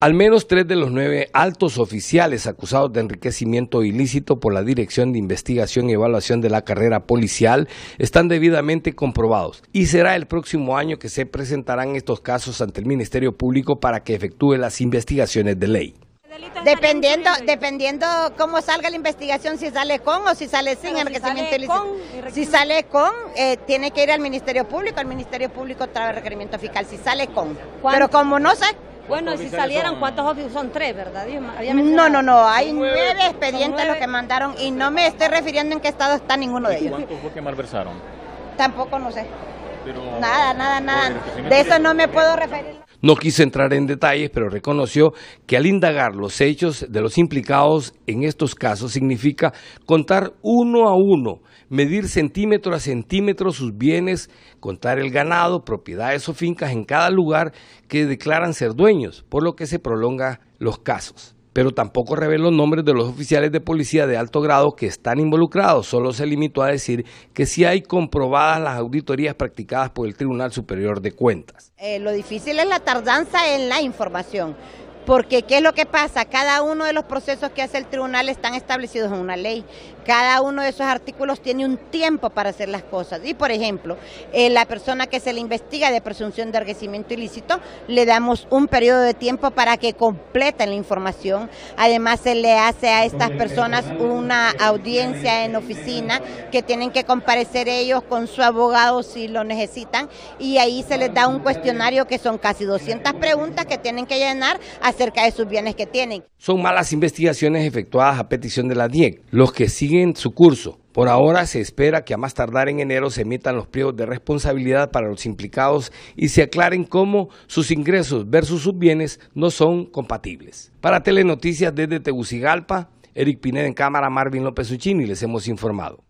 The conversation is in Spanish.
Al menos tres de los nueve altos oficiales acusados de enriquecimiento ilícito por la Dirección de Investigación y Evaluación de la Carrera Policial están debidamente comprobados y será el próximo año que se presentarán estos casos ante el Ministerio Público para que efectúe las investigaciones de ley. Dependiendo, dependiendo cómo salga la investigación, si sale con o si sale sin enriquecimiento ilícito. si sale con, eh, tiene que ir al Ministerio Público, al Ministerio Público trae requerimiento fiscal, si sale con. Pero como no sé, bueno, y si salieran, ¿cuántos oficios son tres, verdad? no, no, no, hay nueve, expedientes los que mandaron y no me estoy refiriendo en qué estado está ninguno de ellos. ¿Cuántos fue que malversaron? Tampoco no sé. nada, nada, nada. De eso no me puedo referir. No quiso entrar en detalles, pero reconoció que al indagar los hechos de los implicados en estos casos significa contar uno a uno, medir centímetro a centímetro sus bienes, contar el ganado, propiedades o fincas en cada lugar que declaran ser dueños, por lo que se prolonga los casos pero tampoco reveló los nombres de los oficiales de policía de alto grado que están involucrados. Solo se limitó a decir que sí hay comprobadas las auditorías practicadas por el Tribunal Superior de Cuentas. Eh, lo difícil es la tardanza en la información porque ¿qué es lo que pasa? Cada uno de los procesos que hace el tribunal están establecidos en una ley. Cada uno de esos artículos tiene un tiempo para hacer las cosas. Y, por ejemplo, eh, la persona que se le investiga de presunción de enriquecimiento ilícito, le damos un periodo de tiempo para que completen la información. Además, se le hace a estas personas una audiencia en oficina que tienen que comparecer ellos con su abogado si lo necesitan. Y ahí se les da un cuestionario que son casi 200 preguntas que tienen que llenar acerca de sus bienes que tienen. Son malas investigaciones efectuadas a petición de la DIEC, los que siguen su curso. Por ahora se espera que a más tardar en enero se emitan los pliegos de responsabilidad para los implicados y se aclaren cómo sus ingresos versus sus bienes no son compatibles. Para Telenoticias desde Tegucigalpa, Eric Pineda en cámara, Marvin López Uchini, les hemos informado.